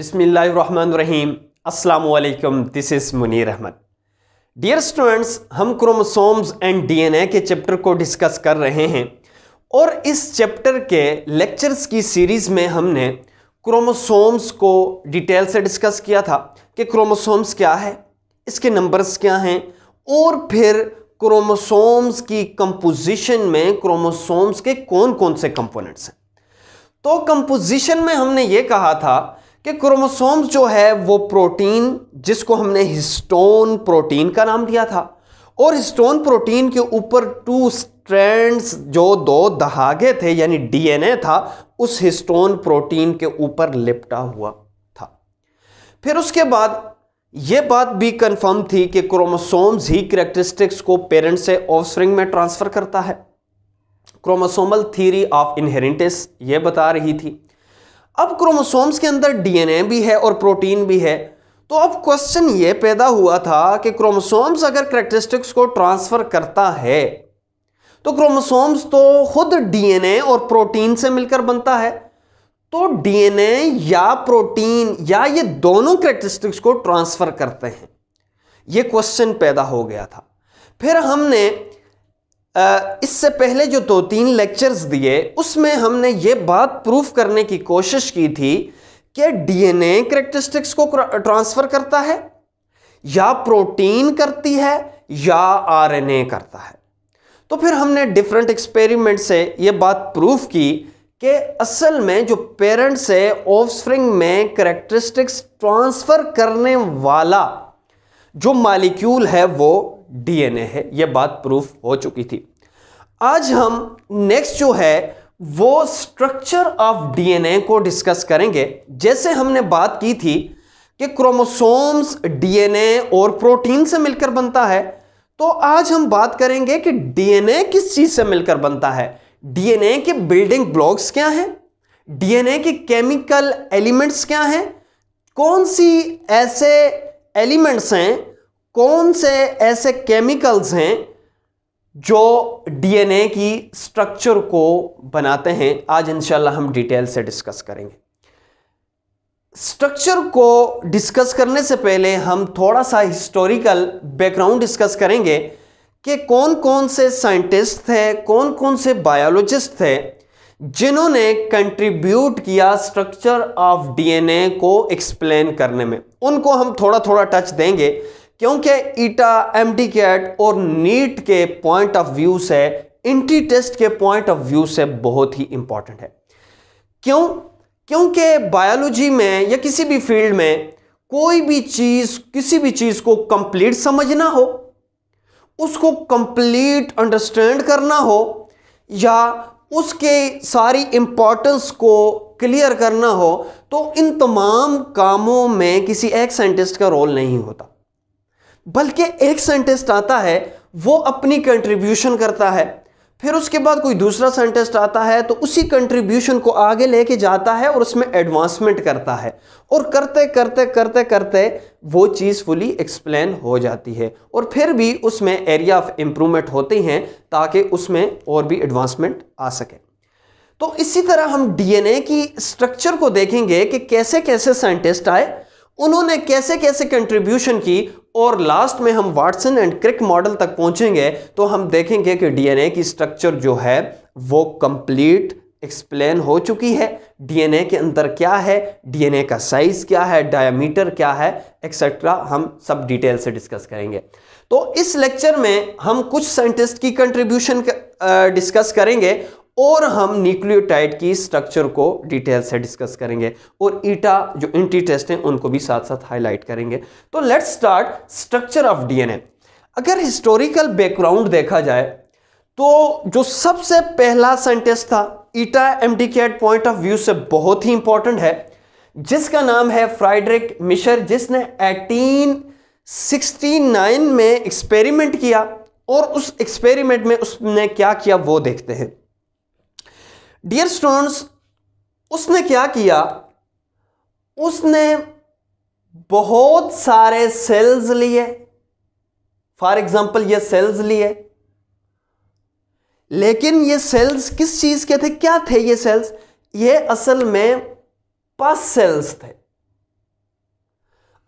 बिसमीम अल्लाम this is Munir Ahmad dear students हम क्रोमोसोम्स एंड डीएनए के चैप्टर को डिस्कस कर रहे हैं और इस चैप्टर के लेक्चर्स की सीरीज़ में हमने क्रोमोसोम्स को डिटेल से डिस्कस किया था कि क्रोमोसोम्स क्या है इसके नंबर्स क्या हैं और फिर क्रोमोसोम्स की कंपोजिशन में क्रोमोसोम्स के कौन कौन से कंपोनेंट्स हैं तो कंपोजिशन में हमने ये कहा था कि क्रोमोसोम्स जो है वो प्रोटीन जिसको हमने हिस्टोन प्रोटीन का नाम दिया था और हिस्टोन प्रोटीन के ऊपर टू स्ट्रैंड्स जो दो दहागे थे यानी डीएनए था उस हिस्टोन प्रोटीन के ऊपर लिपटा हुआ था फिर उसके बाद ये बात भी कंफर्म थी कि क्रोमोसोम्स ही करेक्टरिस्टिक्स को पेरेंट्स से ऑफस्प्रिंग में ट्रांसफ़र करता है क्रोमोसोमल थीरी ऑफ इनहेरिटेंस ये बता रही थी अब क्रोमोसोम्स के अंदर डीएनए भी है और प्रोटीन भी है तो अब क्वेश्चन ये पैदा हुआ था कि क्रोमोसोम्स अगर करेक्टरिस्टिक्स को ट्रांसफ़र करता है तो क्रोमोसोम्स तो खुद डीएनए और प्रोटीन से मिलकर बनता है तो डीएनए या प्रोटीन या ये दोनों करेक्टरिस्टिक्स को ट्रांसफ़र करते हैं ये क्वेश्चन पैदा हो गया था फिर हमने इससे पहले जो दो तीन लेक्चर्स दिए उसमें हमने ये बात प्रूफ करने की कोशिश की थी कि डीएनए करेक्टरिस्टिक्स को ट्रांसफ़र करता है या प्रोटीन करती है या आरएनए करता है तो फिर हमने डिफरेंट एक्सपेरिमेंट से ये बात प्रूफ की कि असल में जो पेरेंट्स है ऑफस्प्रिंग में करेक्टरिस्टिक्स ट्रांसफ़र करने वाला जो मालिक्यूल है वो डीएनए है यह बात प्रूफ हो चुकी थी आज हम नेक्स्ट जो है वो स्ट्रक्चर ऑफ डीएनए को डिस्कस करेंगे जैसे हमने बात की थी कि क्रोमोसोम्स डीएनए और प्रोटीन से मिलकर बनता है तो आज हम बात करेंगे कि डीएनए किस चीज से मिलकर बनता है डीएनए के बिल्डिंग ब्लॉक्स क्या हैं डीएनए के केमिकल एलिमेंट्स क्या हैं कौन सी ऐसे एलिमेंट्स हैं कौन से ऐसे केमिकल्स हैं जो डीएनए की स्ट्रक्चर को बनाते हैं आज इंशाल्लाह हम डिटेल से डिस्कस करेंगे स्ट्रक्चर को डिस्कस करने से पहले हम थोड़ा सा हिस्टोरिकल बैकग्राउंड डिस्कस करेंगे कि कौन कौन से साइंटिस्ट थे कौन कौन से बायोलॉजिस्ट थे जिन्होंने कंट्रीब्यूट किया स्ट्रक्चर ऑफ डीएनए को एक्सप्लेन करने में उनको हम थोड़ा थोड़ा टच देंगे क्योंकि ईटा एम डी कैट और नीट के पॉइंट ऑफ व्यू से इंट्री टेस्ट के पॉइंट ऑफ व्यू से बहुत ही इंपॉर्टेंट है क्यों क्योंकि बायोलॉजी में या किसी भी फील्ड में कोई भी चीज़ किसी भी चीज़ को कंप्लीट समझना हो उसको कंप्लीट अंडरस्टैंड करना हो या उसके सारी इंपॉर्टेंस को क्लियर करना हो तो इन तमाम कामों में किसी एक साइंटिस्ट का रोल नहीं होता बल्कि एक साइंटिस्ट आता है वो अपनी कंट्रीब्यूशन करता है फिर उसके बाद कोई दूसरा साइंटिस्ट आता है तो उसी कंट्रीब्यूशन को आगे लेके जाता है और उसमें एडवांसमेंट करता है और करते करते करते करते वो चीज़ फुली एक्सप्लेन हो जाती है और फिर भी उसमें एरिया ऑफ इम्प्रूवमेंट होते हैं ताकि उसमें और भी एडवांसमेंट आ सके तो इसी तरह हम डीएनए की स्ट्रक्चर को देखेंगे कि कैसे कैसे साइंटिस्ट आए उन्होंने कैसे कैसे कंट्रीब्यूशन की और लास्ट में हम वाटसन एंड क्रिक मॉडल तक पहुंचेंगे तो हम देखेंगे कि डीएनए की स्ट्रक्चर जो है वो कंप्लीट एक्सप्लेन हो चुकी है डीएनए के अंदर क्या है डीएनए का साइज क्या है डायमीटर क्या है एक्सेट्रा हम सब डिटेल से डिस्कस करेंगे तो इस लेक्चर में हम कुछ साइंटिस्ट की कंट्रीब्यूशन डिस्कस करेंगे और हम न्यूक्लियोटाइड की स्ट्रक्चर को डिटेल से डिस्कस करेंगे और ईटा जो एंटी टेस्ट हैं उनको भी साथ साथ हाईलाइट करेंगे तो let's start structure of DNA अगर हिस्टोरिकल बैकग्राउंड देखा जाए तो जो सबसे पहला साइंटिस्ट था ईटा एमडी के पॉइंट ऑफ व्यू से बहुत ही इंपॉर्टेंट है जिसका नाम है फ्राइडरिक मिशर जिसने एटीन में एक्सपेरिमेंट किया और उस एक्सपेरिमेंट में उसने क्या किया वो देखते हैं डियर स्टूडेंट्स उसने क्या किया उसने बहुत सारे सेल्स लिए फॉर एग्जाम्पल ये सेल्स लिए लेकिन ये सेल्स किस चीज के थे क्या थे ये सेल्स ये असल में पास सेल्स थे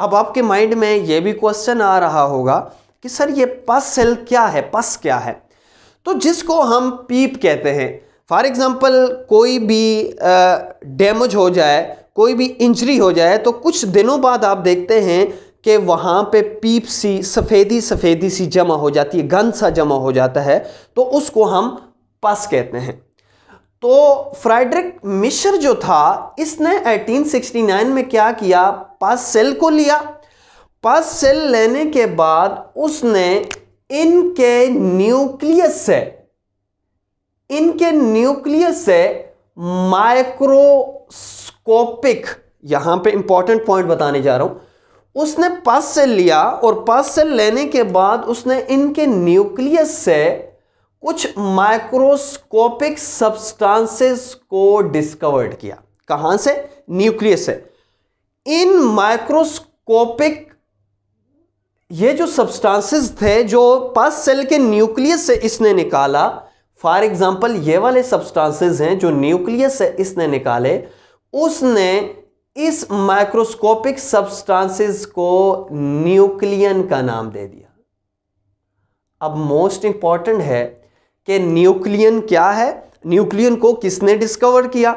अब आपके माइंड में ये भी क्वेश्चन आ रहा होगा कि सर ये पास सेल क्या है पास क्या है तो जिसको हम पीप कहते हैं फॉर एग्ज़ाम्पल कोई भी डैमेज हो जाए कोई भी इंजरी हो जाए तो कुछ दिनों बाद आप देखते हैं कि वहाँ पे पीप सी सफ़ेदी सफ़ेदी सी जमा हो जाती है गंद सा जमा हो जाता है तो उसको हम पस कहते हैं तो फ्राइड्रिक मिशर जो था इसने 1869 में क्या किया पस सेल को लिया पस सेल लेने के बाद उसने इनके न्यूक्लियस से इनके न्यूक्लियस से माइक्रोस्कोपिक यहां पे इंपॉर्टेंट पॉइंट बताने जा रहा हूं उसने पस सेल लिया और पस सेल लेने के बाद उसने इनके न्यूक्लियस से कुछ माइक्रोस्कोपिक सब्सटेंसेस को डिस्कवर्ड किया कहां से न्यूक्लियस से इन माइक्रोस्कोपिक ये जो सब्सटेंसेस थे जो पस सेल के न्यूक्लियस से इसने निकाला फॉर एग्जाम्पल ये वाले सब्सटेंसेस हैं जो न्यूक्लियस से इसने निकाले उसने इस माइक्रोस्कोपिक सब्सटेंसेस को न्यूक्लियन का नाम दे दिया अब मोस्ट इंपॉर्टेंट है कि न्यूक्लियन क्या है न्यूक्लियन को किसने डिस्कवर किया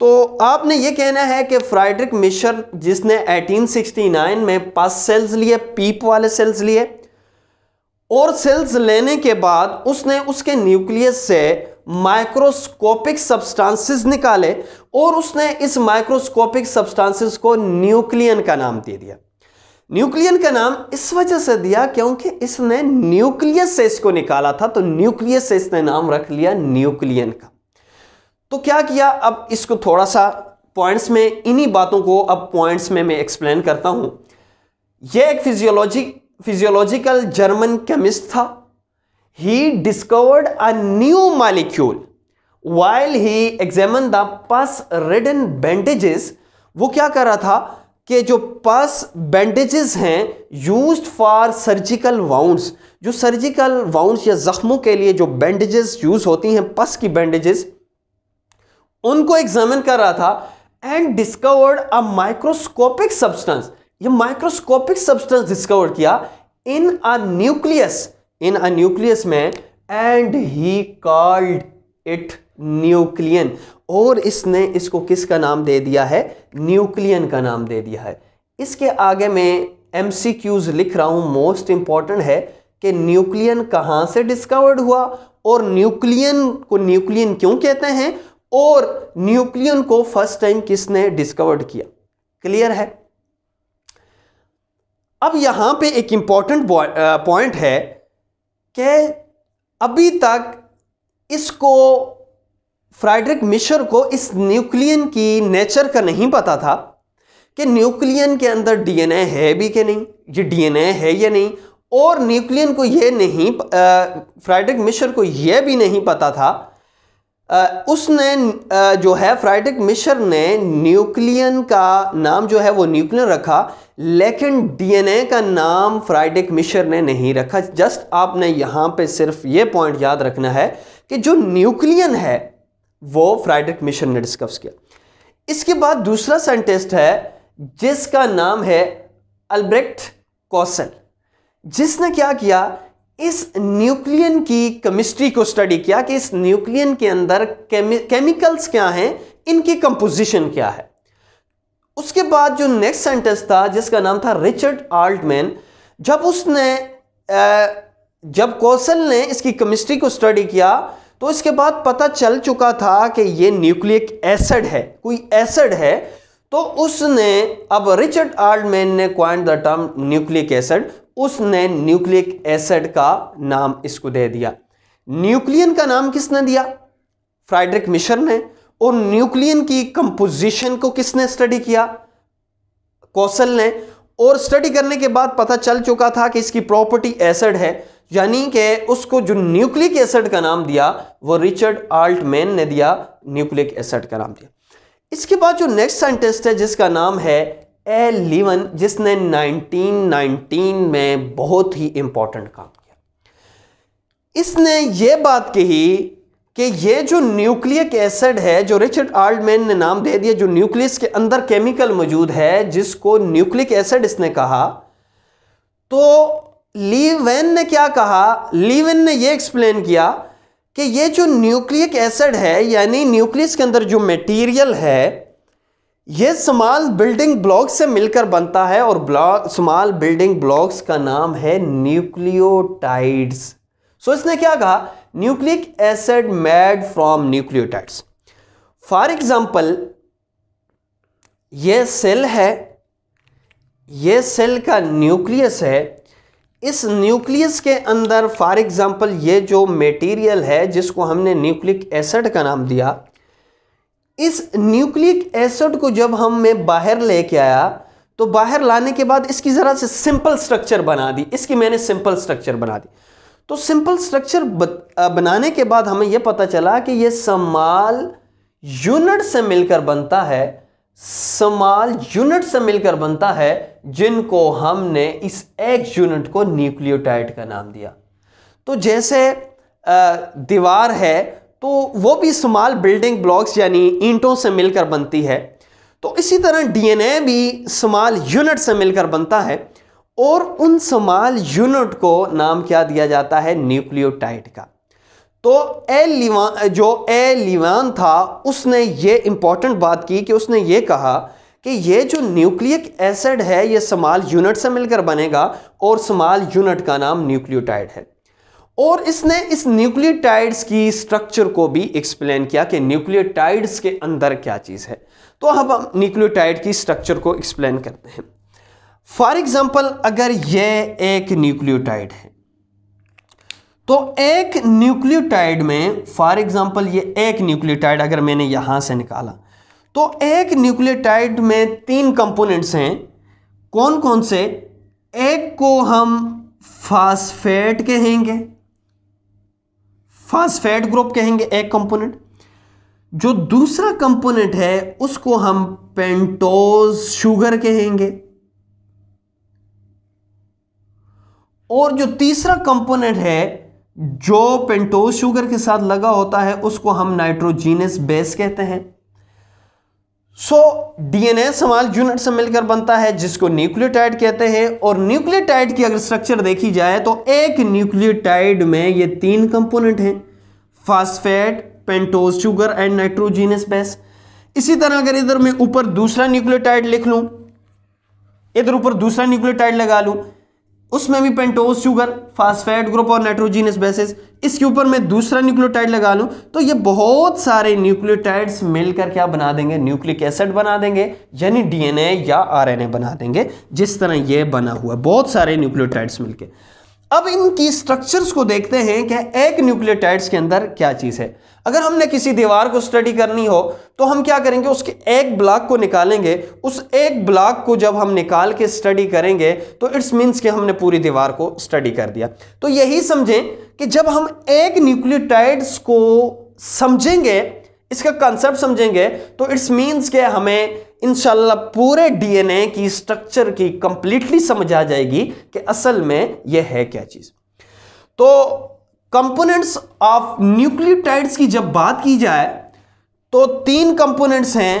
तो आपने ये कहना है कि फ्राइड्रिक मिशर जिसने 1869 में पस सेल्स लिए पीप वाले सेल्स लिए और सेल्स लेने के बाद उसने उसके न्यूक्लियस से माइक्रोस्कोपिक सब्सटेंसेस निकाले और उसने इस माइक्रोस्कोपिक सब्सटेंसेस को न्यूक्लियन का नाम दे दिया न्यूक्लियन का नाम इस वजह से दिया क्योंकि इसने न्यूक्लियस से इसको निकाला था तो न्यूक्लियस से इसने नाम रख लिया न्यूक्लियन का तो क्या किया अब इसको थोड़ा सा पॉइंट्स में इन्हीं बातों को अब पॉइंट्स में मैं एक्सप्लेन करता हूं यह एक फिजियोलॉजी फिजियोलॉजिकल जर्मन केमिस्ट था he discovered a new molecule while he examine the pus red and bandages वो क्या कर रहा था कि जो पस बैंडेजेस हैं यूज फॉर सर्जिकल वाउंड जो सर्जिकल वाउंड या ज़ख्मों के लिए जो बैंडेजेस यूज़ होती हैं पस की बैंडेजेस उनको एग्जामिन कर रहा था and discovered a microscopic substance ये माइक्रोस्कोपिक सब्सटेंस डिस्कवर किया in a nucleus in a nucleus में and he called it nuclein और इसने इसको किसका नाम दे दिया है न्यूक्लियन का नाम दे दिया है इसके आगे मैं एम लिख रहा हूँ मोस्ट इम्पॉर्टेंट है कि न्यूक्लियन कहाँ से डिस्कवर्ड हुआ और न्यूक्लियन को न्यूक्लियन क्यों कहते हैं और न्यूक्लियन को फर्स्ट टाइम किसने डिस्कवर्ड किया क्लियर है अब यहाँ पे एक इम्पॉर्टेंट पॉइंट है कि अभी तक इसको फ्राइडरिक मिशर को इस न्यूक्लियन की नेचर का नहीं पता था कि न्यूक्लियन के अंदर डीएनए है भी कि नहीं ये डीएनए है या नहीं और न्यूक्लियन को ये नहीं फ्राइडरिक मिशर को ये भी नहीं पता था उसने जो है फ्राइडिक मिशर ने न्यूक्लियन का नाम जो है वो न्यूक्लियन रखा लेकिन डीएनए का नाम फ्राइडिक मिशर ने नहीं रखा जस्ट आपने यहाँ पे सिर्फ ये पॉइंट याद रखना है कि जो न्यूक्लियन है वो फ्राइडिक मिशर ने डिस्कस किया इसके बाद दूसरा साइंटिस्ट है जिसका नाम है अल्ब्रेक्ट कौसल जिसने क्या किया इस न्यूक्लियन की केमिस्ट्री को स्टडी किया कि इस न्यूक्लियन के अंदर केमि केमिकल्स क्या हैं इनकी कंपोजिशन क्या है उसके बाद जो नेक्स्ट सेंटेंस था जिसका नाम था रिचर्ड आल्टमैन जब उसने जब कौशल ने इसकी केमिस्ट्री को स्टडी किया तो इसके बाद पता चल चुका था कि ये न्यूक्लियक एसिड है कोई एसिड है तो उसने अब रिचर्ड आर्डमैन ने coined the term nucleic acid उसने न्यूक्लिक एसिड का नाम इसको दे दिया न्यूक्लियन का नाम किसने दिया फ्राइडरिक मिशर ने और न्यूक्लियन की कंपोजिशन को किसने स्टडी किया कौशल ने और स्टडी करने के बाद पता चल चुका था कि इसकी प्रॉपर्टी एसिड है यानी कि उसको जो न्यूक्लिक एसिड का नाम दिया वो रिचर्ड आल्टमैन ने दिया न्यूक्लिक एसिड का नाम दिया इसके बाद जो नेक्स्ट साइंटिस्ट है जिसका नाम है लिवन जिसने 1919 में बहुत ही इम्पोर्टेंट काम किया इसने ये बात कही कि ये जो न्यूक्लियक एसिड है जो रिचर्ड आर्डमैन ने नाम दे दिया जो न्यूक्लियस के अंदर केमिकल मौजूद है जिसको न्यूक्लिक एसिड इसने कहा तो लीवेन ने क्या कहा लीवेन ने ये एक्सप्लेन किया कि ये जो न्यूक्लियक एसिड है यानी न्यूक्लियस के अंदर जो मटेरियल है ये स्मॉल बिल्डिंग ब्लॉक से मिलकर बनता है और ब्लॉक स्मॉल बिल्डिंग ब्लॉक्स का नाम है न्यूक्लियोटाइड्स सो इसने क्या कहा nucleic acid made from nucleotides for example ये सेल है ये सेल का न्यूक्लियस है इस न्यूक्लियस के अंदर फॉर एग्जाम्पल ये जो मटेरियल है जिसको हमने न्यूक्लिक एसिड का नाम दिया इस न्यूक्लिक एसिड को जब हम मैं बाहर लेके आया तो बाहर लाने के बाद इसकी ज़रा से सिंपल स्ट्रक्चर बना दी इसकी मैंने सिंपल स्ट्रक्चर बना दी तो सिंपल स्ट्रक्चर बनाने के बाद हमें यह पता चला कि यह समाल यूनिट से मिलकर बनता है समाल यूनिट से मिलकर बनता है जिनको हमने इस एक यूनिट को न्यूक्लियोटाइड का नाम दिया तो जैसे दीवार है तो वो भी स्मॉल बिल्डिंग ब्लॉक्स यानी ईंटों से मिलकर बनती है तो इसी तरह डीएनए भी स्मॉल यूनिट से मिलकर बनता है और उन स्मॉल यूनिट को नाम क्या दिया जाता है न्यूक्लियोटाइड का तो ए लिवान जो ए लिवान था उसने ये इंपॉर्टेंट बात की कि उसने ये कहा कि ये जो न्यूक्लियक एसिड है ये स्मॉल यूनिट से मिलकर बनेगा और स्मॉल यूनिट का नाम न्यूक्लियोटाइड है और इसने इस न्यूक्लियोटाइड्स की स्ट्रक्चर को भी एक्सप्लेन किया कि न्यूक्लियोटाइड्स के अंदर क्या चीज़ है तो अब हम न्यूक्लियोटाइड की स्ट्रक्चर को एक्सप्लेन करते हैं फॉर एग्जाम्पल अगर यह एक न्यूक्लियोटाइड है तो एक न्यूक्लियोटाइड में फॉर एग्जाम्पल ये एक न्यूक्लियोटाइड अगर मैंने यहाँ से निकाला तो एक न्यूक्लियोटाइड में तीन कंपोनेंट्स हैं कौन कौन से एक को हम फास्फेट कहेंगे फास्फेट ग्रुप कहेंगे एक कंपोनेंट जो दूसरा कंपोनेंट है उसको हम पेंटोज शुगर कहेंगे और जो तीसरा कंपोनेंट है जो पेंटोज शुगर के साथ लगा होता है उसको हम नाइट्रोजीनस बेस कहते हैं सो डीएनए समाल यूनिट से मिलकर बनता है जिसको न्यूक्लियोटाइड कहते हैं और न्यूक्लियोटाइड की अगर स्ट्रक्चर देखी जाए तो एक न्यूक्लियोटाइड में ये तीन कंपोनेंट हैं phosphate pentose sugar and nitrogenous base इसी तरह अगर इधर मैं ऊपर दूसरा न्यूक्लियोटाइड लिख लूं इधर ऊपर दूसरा न्यूक्लियोटाइड लगा लूं उसमें भी पेंटोज शुगर फास्फेट ग्रुप और नाइट्रोजीनियस बेसिस इसके ऊपर मैं दूसरा न्यूक्लियोटाइड लगा लूँ तो ये बहुत सारे न्यूक्लियोटाइड्स मिलकर क्या बना देंगे न्यूक्लिक एसिड बना देंगे यानी डीएनए या आरएनए बना देंगे जिस तरह ये बना हुआ है बहुत सारे न्यूक्लियोटाइड्स मिलकर अब इनकी स्ट्रक्चर्स को देखते हैं कि एक न्यूक्लियोटाइड्स के अंदर क्या चीज़ है अगर हमने किसी दीवार को स्टडी करनी हो तो हम क्या करेंगे उसके एक ब्लॉक को निकालेंगे उस एक ब्लॉक को जब हम निकाल के स्टडी करेंगे तो इट्स मीन्स कि हमने पूरी दीवार को स्टडी कर दिया तो यही समझें कि जब हम एक न्यूक्लियोटाइड्स को समझेंगे इसका कंसेप्ट समझेंगे तो इट्स मीन्स के हमें इनशाला पूरे डीएनए की स्ट्रक्चर की कंप्लीटली समझ आ जाएगी कि असल में यह है क्या चीज़ तो कंपोनेंट्स ऑफ न्यूक्लियोटाइड्स की जब बात की जाए तो तीन कंपोनेंट्स हैं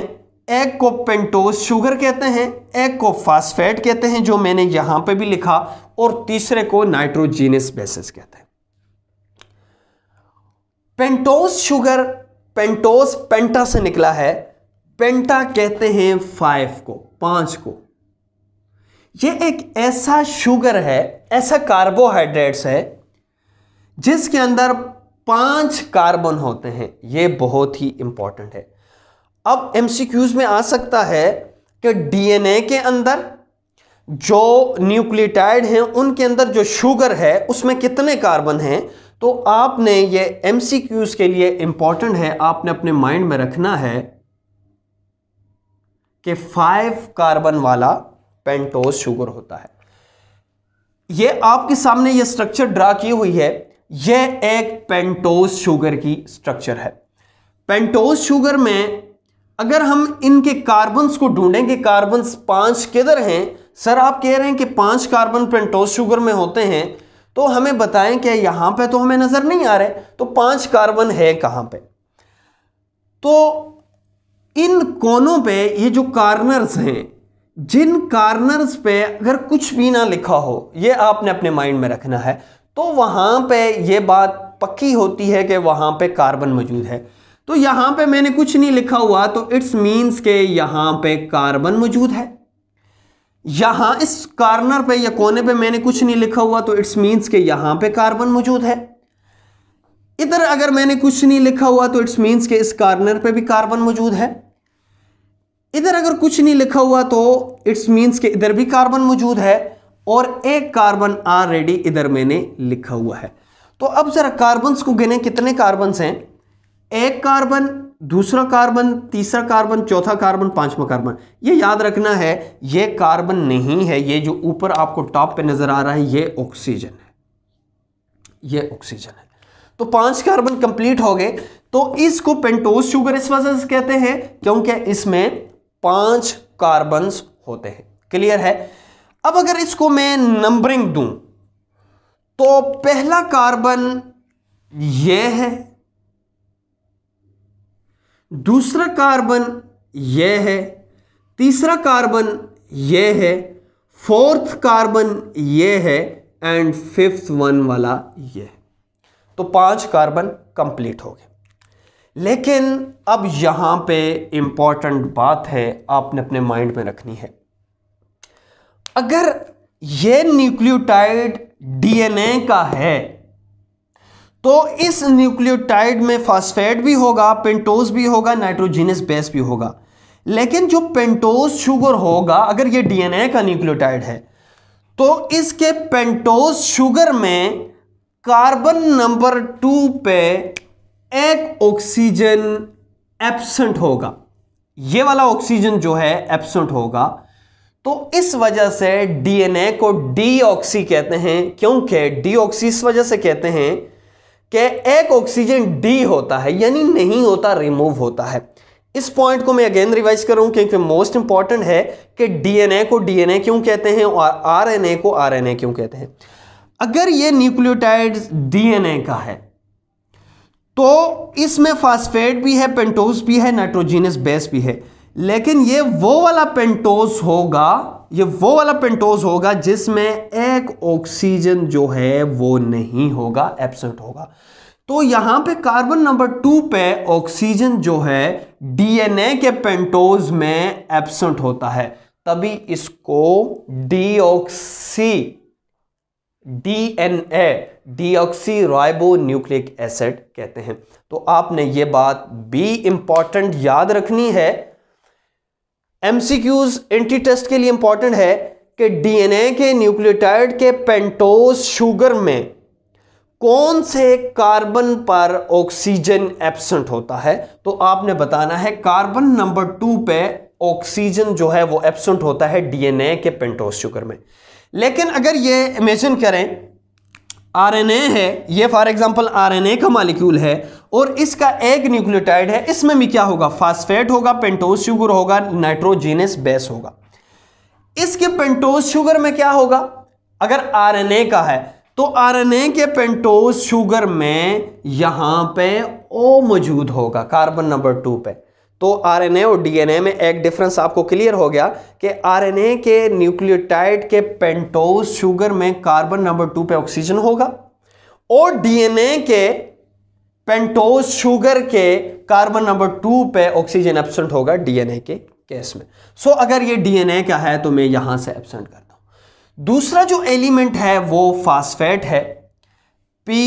एक को पेंटोज शुगर कहते हैं एक को फास्फेट कहते हैं जो मैंने यहां पे भी लिखा और तीसरे को नाइट्रोजीनियस बेसिस कहते हैं पेंटोज शुगर पेंटोज पेंटा से निकला है पेंटा कहते हैं फाइव को पांच को ये एक ऐसा शुगर है ऐसा कार्बोहाइड्रेट्स है जिसके अंदर पांच कार्बन होते हैं ये बहुत ही इंपॉर्टेंट है अब एमसीक्यूज में आ सकता है कि डीएनए के अंदर जो न्यूक्लियोटाइड हैं उनके अंदर जो शुगर है उसमें कितने कार्बन हैं तो आपने ये एमसीक्यूज के लिए इंपॉर्टेंट है आपने अपने माइंड में रखना है कि फाइव कार्बन वाला पेंटोज शुगर होता है ये आपके सामने ये स्ट्रक्चर ड्रा की हुई है ये एक पेंटोज शुगर की स्ट्रक्चर है पेंटोज शुगर में अगर हम इनके कार्बन्स को ढूंढेंगे कार्बन्स पांच किधर हैं सर आप कह रहे हैं कि पांच कार्बन पेंटोज शुगर में होते हैं तो हमें बताएं कि यहां पे तो हमें नज़र नहीं आ रहे तो पांच कार्बन है कहां पे तो इन कोनों पे ये जो कार्नर्स हैं जिन कार्नर्स पे अगर कुछ भी ना लिखा हो ये आपने अपने माइंड में रखना है तो वहाँ पे ये बात पक्की होती है कि वहाँ पे कार्बन मौजूद है तो यहाँ पे मैंने कुछ नहीं लिखा हुआ तो इट्स मीन्स के यहाँ पे कार्बन मौजूद है यहाँ इस कार्नर पे या कोने पे मैंने कुछ नहीं लिखा हुआ तो इट्स मीन्स के यहाँ पे कार्बन मौजूद है इधर अगर मैंने कुछ नहीं लिखा हुआ तो इट्स मीन्स के इस कार्नर पे भी कार्बन मौजूद है इधर अगर कुछ नहीं लिखा हुआ तो इट्स मीन्स कि इधर भी कार्बन मौजूद है और एक कार्बन ऑलरेडी इधर मैंने लिखा हुआ है तो अब ज़रा कार्बन को गिने कितने कार्बन हैं एक कार्बन दूसरा कार्बन तीसरा कार्बन चौथा कार्बन पांचवा कार्बन ये याद रखना है ये कार्बन नहीं है ये जो ऊपर आपको टॉप पे नज़र आ रहा है ये ऑक्सीजन है ये ऑक्सीजन है तो पांच कार्बन कंप्लीट हो गए तो इसको पेंटोज शुगर इस वजह से कहते हैं क्योंकि इसमें पांच कार्बन्स होते हैं क्लियर है अब अगर इसको मैं नंबरिंग दूं तो पहला कार्बन ये है दूसरा कार्बन ये है तीसरा कार्बन ये है फोर्थ कार्बन ये है एंड फिफ्थ वन वाला ये है तो पांच कार्बन कंप्लीट हो गए लेकिन अब यहाँ पे इम्पॉर्टेंट बात है आपने अपने माइंड में रखनी है अगर ये न्यूक्लियोटाइड डीएनए का है तो इस न्यूक्लियोटाइड में फास्फेट भी होगा पेंटोज भी होगा नाइट्रोजीनियस बेस भी होगा लेकिन जो पेंटोज शुगर होगा अगर ये डीएनए का न्यूक्लियोटाइड है तो इसके पेंटोज शुगर में कार्बन नंबर टू पे एक ऑक्सीजन एब्सेंट होगा ये वाला ऑक्सीजन जो है एब्सेंट होगा तो इस वजह से डीएनए को डीऑक्सी कहते हैं क्योंकि डीऑक्सी इस वजह से कहते हैं कि एक ऑक्सीजन डी होता है यानी नहीं होता रिमूव होता है इस पॉइंट को मैं अगेन रिवाइज करूं क्योंकि मोस्ट इंपॉर्टेंट है कि डीएनए को डीएनए क्यों कहते हैं और आरएनए को आरएनए क्यों कहते हैं अगर ये न्यूक्लियोटाइड डीएनए का है तो इसमें फास्फेट भी है पेंटोस भी है नाइट्रोजीनियस बेस भी है लेकिन ये वो वाला पेंटोस होगा ये वो वाला पेंटोज होगा जिसमें एक ऑक्सीजन जो है वो नहीं होगा एबसेंट होगा तो यहां पे कार्बन नंबर टू पे ऑक्सीजन जो है डीएनए के पेंटोज में एबसेंट होता है तभी इसको deoxy DNA deoxyribonucleic acid कहते हैं तो आपने ये बात भी इंपॉर्टेंट याद रखनी है एमसीक्यूज एंटी टेस्ट के लिए इंपॉर्टेंट है कि डीएनए के न्यूक्लियोटाइड के पेंटोस शुगर में कौन से कार्बन पर ऑक्सीजन एब्सेंट होता है तो आपने बताना है कार्बन नंबर टू पे ऑक्सीजन जो है वो एब्सेंट होता है डीएनए के पेंटोस शुगर में लेकिन अगर ये इमेजिन करें आरएनए है ये फॉर एग्जांपल आरएनए का मालिक्यूल है और इसका एक न्यूक्लियोटाइड है इसमें भी क्या होगा फास्फेट होगा पेंटोज शुगर होगा नाइट्रोजेनस बेस होगा इसके पेंटोज शुगर में क्या होगा अगर आरएनए का है तो आरएनए के पेंटोस शुगर में यहां पे ओ मौजूद होगा कार्बन नंबर टू पे तो आरएनए और डीएनए में एक डिफरेंस आपको क्लियर हो गया कि आरएनए के न्यूक्लियोटाइड के पेंटोज शुगर में कार्बन नंबर टू पे ऑक्सीजन होगा और डीएनए के पेंटोज शुगर के कार्बन नंबर टू पे ऑक्सीजन एबसेंट होगा डीएनए के केस में सो so, अगर ये डीएनए का है तो मैं यहां से एबसेंट करता हूं दूसरा जो एलिमेंट है वो फास्फेट है पी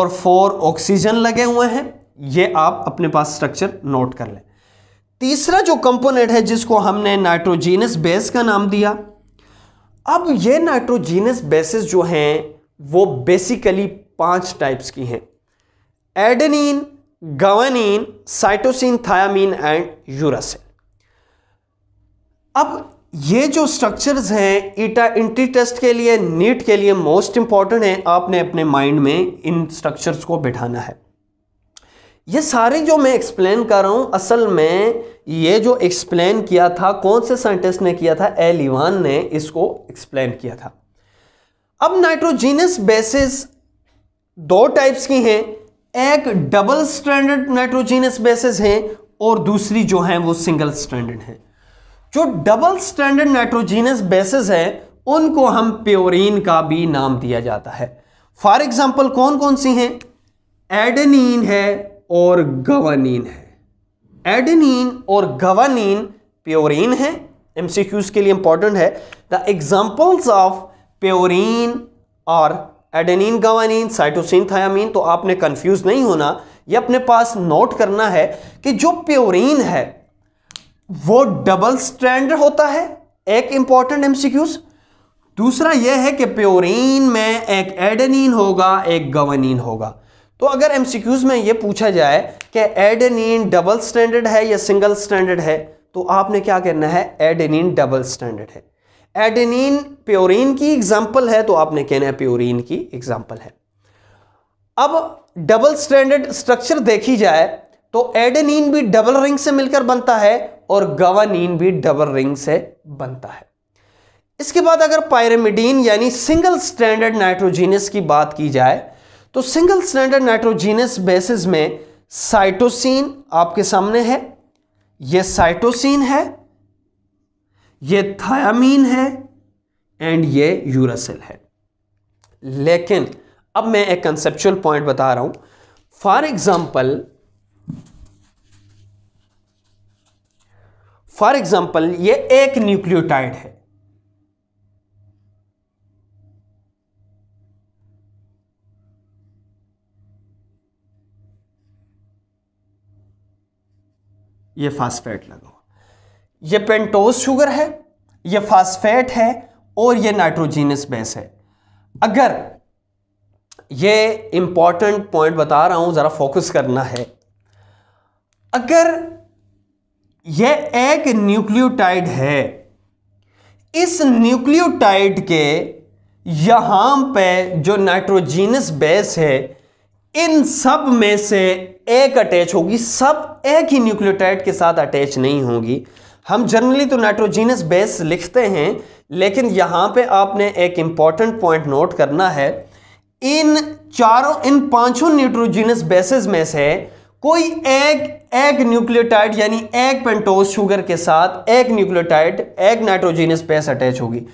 और फोर ऑक्सीजन लगे हुए हैं ये आप अपने पास स्ट्रक्चर नोट कर लें तीसरा जो कंपोनेंट है जिसको हमने नाइट्रोजीनस बेस का नाम दिया अब ये नाइट्रोजीनस बेसिस जो हैं वो बेसिकली पांच टाइप्स की हैं adenine guanine cytosine thymine and uracil अब ये जो स्ट्रक्चर्स हैं ईटा इंट्री टेस्ट के लिए नीट के लिए मोस्ट इंपॉर्टेंट है आपने अपने माइंड में इन स्ट्रक्चर्स को बिठाना है ये सारे जो मैं एक्सप्लेन कर रहा हूँ असल में ये जो एक्सप्लेन किया था कौन से साइंटिस्ट ने किया था एलिवान e ने इसको एक्सप्लेन किया था अब नाइट्रोजीनियस बेसिस दो टाइप्स की हैं एक डबल स्टैंडर्ड नाइट्रोजीनियस बेसिस हैं और दूसरी जो है वो सिंगल स्टैंडर्ड है जो डबल स्टैंडर्ड नाइट्रोजीनियस बेसिस हैं उनको हम प्योरिन का भी नाम दिया जाता है फॉर एग्जाम्पल कौन कौन सी हैं एडनिन है और गवानीन है एडनिन और गवानीन प्योरीन है एमसीक्यूज के लिए इंपॉर्टेंट है द एग्जांपल्स ऑफ प्योरीन और एडनिन गवानीन साइटोसिन थायामीन तो आपने कंफ्यूज नहीं होना ये अपने पास नोट करना है कि जो प्योरीन है वो डबल स्टैंडर्ड होता है एक इंपॉर्टेंट एमसीक्यूज दूसरा यह है कि प्योरीन में एक एडनिन होगा एक गवानीन होगा तो अगर एम में ये पूछा जाए कि एडेनिन डबल स्टैंडर्ड है या सिंगल स्टैंडर्ड है तो आपने क्या करना है एडेनिन डबल स्टैंडर्ड है एडेनिन प्योरिन की एग्जाम्पल है तो आपने कहना है प्योरिन की एग्जाम्पल है अब डबल स्टैंडर्ड स्ट्रक्चर देखी जाए तो एडेनिन भी डबल रिंग से मिलकर बनता है और गवानीन भी डबल रिंग से बनता है इसके बाद अगर पायरेमिडीन यानी सिंगल स्टैंडर्ड नाइट्रोजीनियस की बात की जाए तो सिंगल स्टैंडर्ड नाइट्रोजीनस बेसिस में साइटोसिन आपके सामने है ये साइटोसिन है ये थायामीन है एंड ये यूरासिल है लेकिन अब मैं एक कंसेप्चुअल पॉइंट बता रहा हूं फॉर एग्जाम्पल फॉर एग्जाम्पल ये एक न्यूक्लियोटाइड है ये फास्फेट लगा हुआ ये पेंटोज शुगर है ये फास्फेट है और ये नाइट्रोजीनस बेस है अगर ये इंपॉर्टेंट पॉइंट बता रहा हूं ज़रा फोकस करना है अगर यह एक न्यूक्लियोटाइड है इस न्यूक्लियोटाइड के यहां पे जो नाइट्रोजीनस बेस है इन सब में से एक अटैच होगी सब एक ही न्यूक्लियोटाइड के साथ अटैच नहीं होगी हम जनरली तो नाइट्रोजीनस बेस लिखते हैं लेकिन यहाँ पे आपने एक इम्पॉर्टेंट पॉइंट नोट करना है इन चारों इन पांचों न्यूट्रोजीनस बेसिस में से कोई एक एक न्यूक्लियोटाइड यानी एक पेंटोस शुगर के साथ एक न्यूक्लियोटाइड एक नाइट्रोजीनस बेस अटैच होगी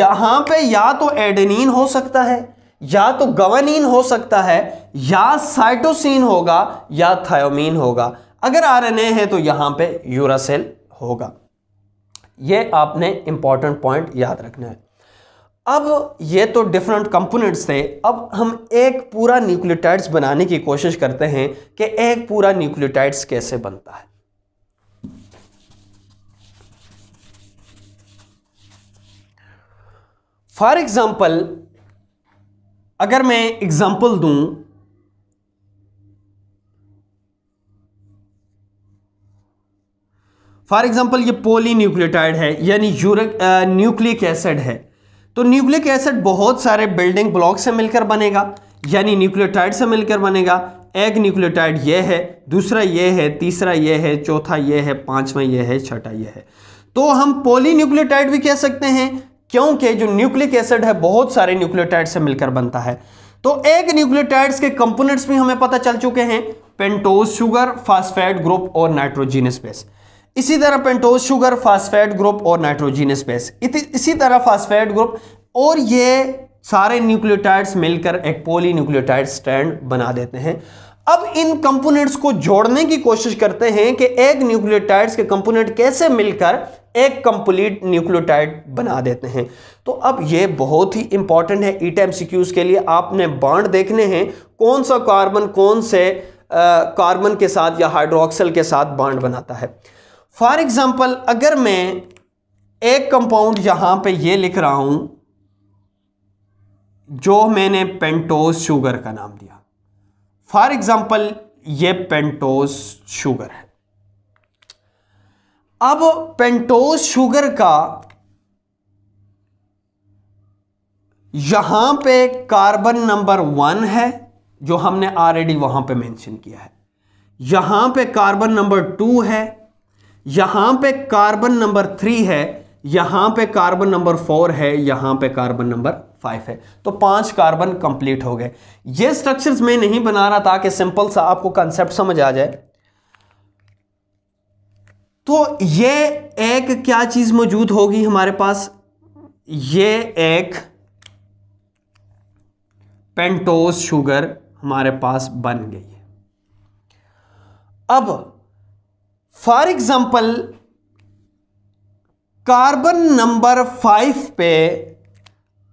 यहाँ पे या तो एडेनिन हो सकता है या तो गवानीन हो सकता है या साइटोसिन होगा या थायोमीन होगा अगर आरएनए है तो यहां पे यूरासेल होगा ये आपने इंपॉर्टेंट पॉइंट याद रखना है अब ये तो डिफरेंट कंपोनेंट्स थे अब हम एक पूरा न्यूक्लियोटाइड्स बनाने की कोशिश करते हैं कि एक पूरा न्यूक्लियोटाइड्स कैसे बनता है फॉर एग्जाम्पल अगर मैं एग्जाम्पल दूं फॉर एग्जाम्पल ये पोली न्यूक्लियोटाइड है यानी यूरिक न्यूक्लिक एसिड है तो न्यूक्लिक एसिड बहुत सारे बिल्डिंग ब्लॉक से मिलकर बनेगा यानी न्यूक्लियोटाइड से मिलकर बनेगा एक न्यूक्लियोटाइड ये है दूसरा ये है तीसरा ये है चौथा ये है पांचवा ये है छठा ये है तो हम पोली न्यूक्लियोटाइड भी कह सकते हैं क्योंकि जो न्यूक्लिक एसिड है बहुत सारे न्यूक्लियोटाइड से मिलकर बनता है तो एक न्यूक्लियोटाइड्स के कंपोनेंट्स भी हमें पता चल चुके हैं पेंटोज शुगर फास्फेट ग्रुप और नाइट्रोजीनस बेस इसी तरह पेंटोज शुगर फास्फेट ग्रुप और नाइट्रोजीनस बेस इसी तरह फास्फेट ग्रुप और ये सारे न्यूक्लियोटाइड्स मिलकर एक पोली न्यूक्लियोटाइड स्टैंड बना देते हैं अब इन कंपोनेंट्स को जोड़ने की कोशिश करते हैं कि एक न्यूक्लियोटाइड्स के कंपोनेंट कैसे मिलकर एक कंप्लीट न्यूक्लियोटाइड बना देते हैं तो अब ये बहुत ही इंपॉर्टेंट है ई e सिक्यूज के लिए आपने बाड देखने हैं कौन सा कार्बन कौन से कार्बन के साथ या हाइड्रोक्सल के साथ बाड बनाता है फॉर एग्ज़ाम्पल अगर मैं एक कंपाउंड यहां पे ये लिख रहा हूं जो मैंने पेंटोज शुगर का नाम दिया फॉर एग्ज़ाम्पल ये पेंटोस शुगर है अब पेंटोस शुगर का यहां पे कार्बन नंबर वन है जो हमने ऑलरेडी वहां पे मेंशन किया है यहां पे कार्बन नंबर टू है यहां पे कार्बन नंबर थ्री है यहां पे कार्बन नंबर फोर है यहां पे कार्बन नंबर फाइव है तो पांच कार्बन कंप्लीट हो गए ये स्ट्रक्चर्स मैं नहीं बना रहा था कि सिंपल सा आपको कंसेप्ट समझ आ जाए तो ये एक क्या चीज़ मौजूद होगी हमारे पास ये एक पेंटोस शुगर हमारे पास बन गई है अब for example carbon number five पे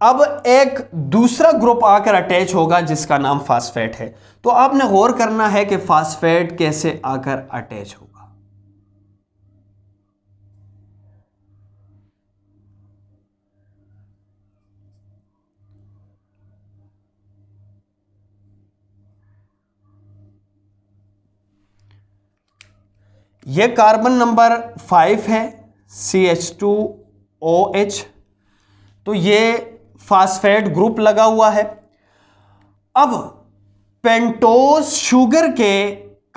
अब एक दूसरा ग्रुप आकर अटैच होगा जिसका नाम फास्फेट है तो आपने गौर करना है कि फास्फेट कैसे आकर अटैच होगा ये कार्बन नंबर फाइव है C H two O H तो ये फास्फेट ग्रुप लगा हुआ है अब पेंटोस शुगर के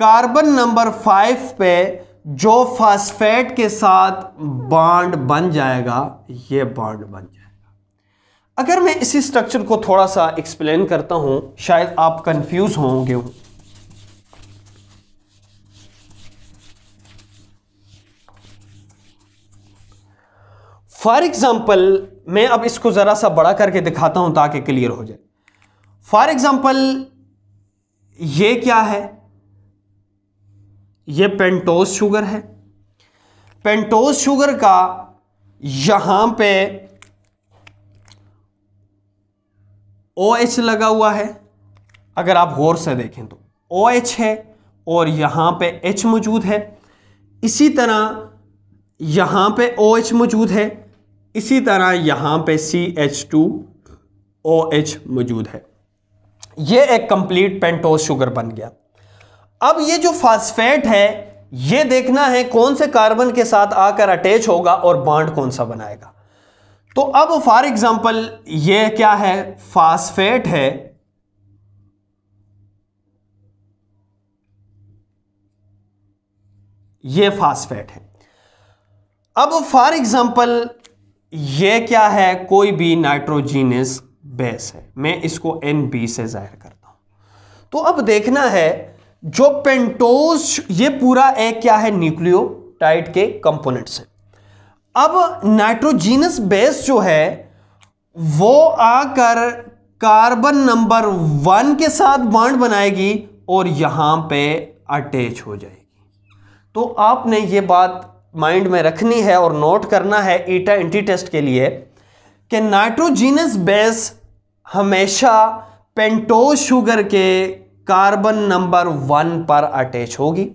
कार्बन नंबर फाइव पे जो फास्फेट के साथ बांड बन जाएगा ये बांड बन जाएगा अगर मैं इसी स्ट्रक्चर को थोड़ा सा एक्सप्लेन करता हूँ शायद आप कंफ्यूज होंगे फॉर एग्ज़ाम्पल मैं अब इसको ज़रा सा बड़ा करके दिखाता हूँ ताकि क्लियर हो जाए फॉर एग्ज़ाम्पल ये क्या है ये पेंटोस शुगर है पेंटोस शुगर का यहाँ पे ओ एच लगा हुआ है अगर आप गौर से देखें तो ओ एच है और यहाँ पे एच मौजूद है इसी तरह यहाँ पे ओ एच मौजूद है इसी तरह यहाँ पे C H two O H मौजूद है ये एक कंप्लीट पेंटोस शुगर बन गया अब ये जो फास्फेट है ये देखना है कौन से कार्बन के साथ आकर अटैच होगा और बॉन्ड कौन सा बनाएगा तो अब फॉर एग्जांपल ये क्या है फास्फेट है ये फास्फेट है अब फॉर एग्जांपल ये क्या है कोई भी नाइट्रोजीनियस बेस है मैं इसको एन बी से जाहिर करता हूं तो अब देखना है जो पेंटोज ये पूरा एक क्या है न्यूक्लियोटाइड के कंपोनेंट्स है अब नाइट्रोजीनस बेस जो है वो आकर कार्बन नंबर वन के साथ बॉन्ड बनाएगी और यहां पे अटैच हो जाएगी तो आपने ये बात माइंड में रखनी है और नोट करना है ईटा एंटी टेस्ट के लिए कि नाइट्रोजीनस बेस हमेशा पेंटोज शुगर के कार्बन नंबर वन पर अटैच होगी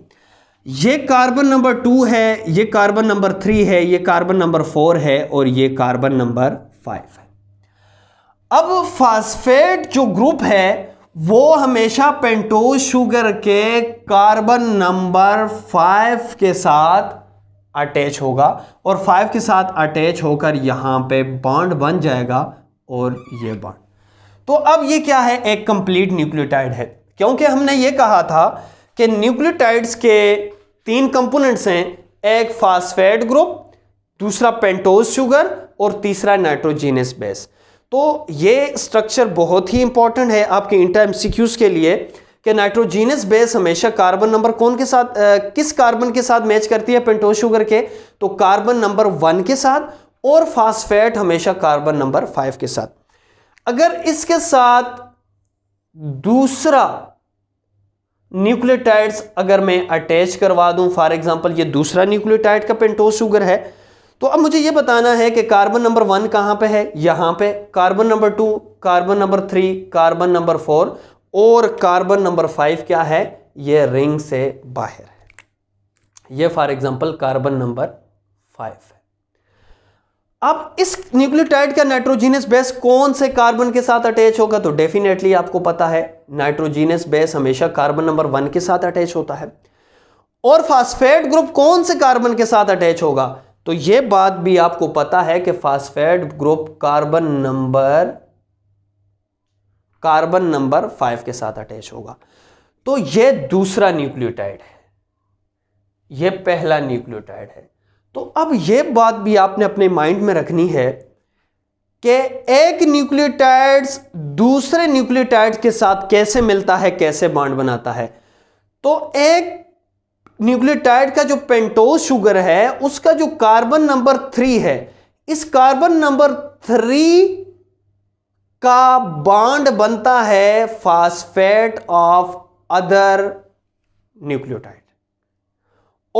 ये कार्बन नंबर टू है ये कार्बन नंबर थ्री है ये कार्बन नंबर फोर है और ये कार्बन नंबर फाइव है अब फास्फेट जो ग्रुप है वो हमेशा पेंटोज शुगर के कार्बन नंबर फाइव के साथ अटैच होगा और फाइव के साथ अटैच होकर यहाँ पे बॉन्ड बन जाएगा और ये बॉन्ड तो अब ये क्या है एक कंप्लीट न्यूक्लियोटाइड है क्योंकि हमने ये कहा था कि न्यूक्लियोटाइड्स के तीन कंपोनेंट्स हैं एक फास्फेट ग्रुप दूसरा पेंटोज शुगर और तीसरा नाइट्रोजीनियस बेस तो ये स्ट्रक्चर बहुत ही इंपॉर्टेंट है आपके इंटर एम के लिए कि नाइट्रोजीनस बेस हमेशा कार्बन नंबर कौन के साथ आ, किस कार्बन के साथ मैच करती है पेंटो शुगर के तो कार्बन नंबर वन के साथ और फास्फेट हमेशा कार्बन नंबर फाइव के साथ अगर इसके साथ दूसरा न्यूक्लियोटाइड्स अगर मैं अटैच करवा दूं फॉर एग्जांपल ये दूसरा न्यूक्लियोटाइड का पेंटोस शुगर है तो अब मुझे ये बताना है कि कार्बन नंबर वन कहाँ पे है यहाँ पे carbon number two carbon number three carbon number four और कार्बन नंबर फाइव क्या है ये रिंग से बाहर है ये for example carbon number five है अब इस न्यूक्लियोटाइड का नाइट्रोजीनियस बेस कौन से कार्बन के साथ अटैच होगा तो डेफिनेटली आपको पता है नाइट्रोजीनियस बेस हमेशा कार्बन नंबर वन के साथ अटैच होता है और फास्फेट ग्रुप कौन से कार्बन के साथ अटैच होगा तो यह बात भी आपको पता है कि phosphate group carbon number carbon number five के साथ अटैच होगा तो यह दूसरा न्यूक्लियोटाइड है यह पहला न्यूक्लियोटाइड है तो अब यह बात भी आपने अपने माइंड में रखनी है कि एक न्यूक्लियोटाइड्स दूसरे न्यूक्लियोटाइड्स के साथ कैसे मिलता है कैसे बांड बनाता है तो एक न्यूक्लियोटाइड का जो पेंटोज शुगर है उसका जो कार्बन नंबर थ्री है इस कार्बन नंबर थ्री का बाड बनता है फास्फेट ऑफ अदर न्यूक्लियोटाइड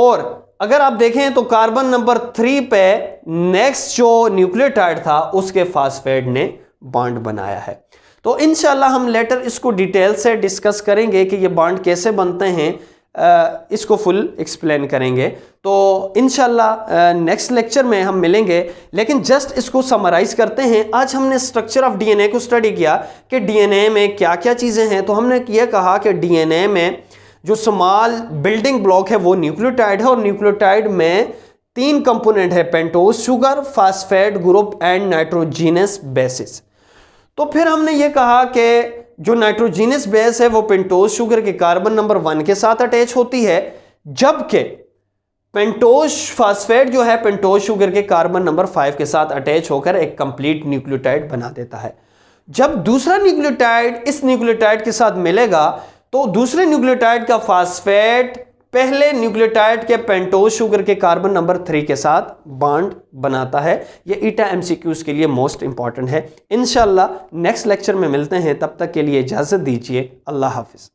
और अगर आप देखें तो कार्बन नंबर थ्री पे नेक्स्ट जो न्यूक्लियोटाइड था उसके फास्फेट ने बाड बनाया है तो इनशाला हम लेटर इसको डिटेल से डिस्कस करेंगे कि ये बाड कैसे बनते हैं इसको फुल एक्सप्लेन करेंगे तो इन नेक्स्ट लेक्चर में हम मिलेंगे लेकिन जस्ट इसको समराइज़ करते हैं आज हमने स्ट्रक्चर ऑफ डीएनए को स्टडी किया कि डीएनए में क्या क्या चीज़ें हैं तो हमने यह कहा कि डीएनए में जो स्मॉल बिल्डिंग ब्लॉक है वो न्यूक्लियोटाइड है और न्यूक्लियोटाइड में तीन कंपोनेंट है pentose sugar phosphate group and nitrogenous bases तो फिर हमने ये कहा कि जो नाइट्रोजीनियस बेस है वो पेंटोज शुगर के कार्बन नंबर वन के साथ अटैच होती है जबकि पेंटोज फास्फेट जो है पेंटोज शुगर के कार्बन नंबर फाइव के साथ अटैच होकर एक कंप्लीट न्यूक्लियोटाइड बना देता है जब दूसरा न्यूक्लियोटाइड इस न्यूक्लियोटाइड के साथ मिलेगा तो दूसरे न्यूक्लियोटाइड का फास्फेट पहले न्यूक्लियोटाइड के पेंटोज शुगर के कार्बन नंबर थ्री के साथ बांड बनाता है ये ईटा एमसीक्यूज के लिए मोस्ट इंपॉर्टेंट है इनशाला नेक्स्ट लेक्चर में मिलते हैं तब तक के लिए इजाज़त दीजिए अल्लाह हाफिज़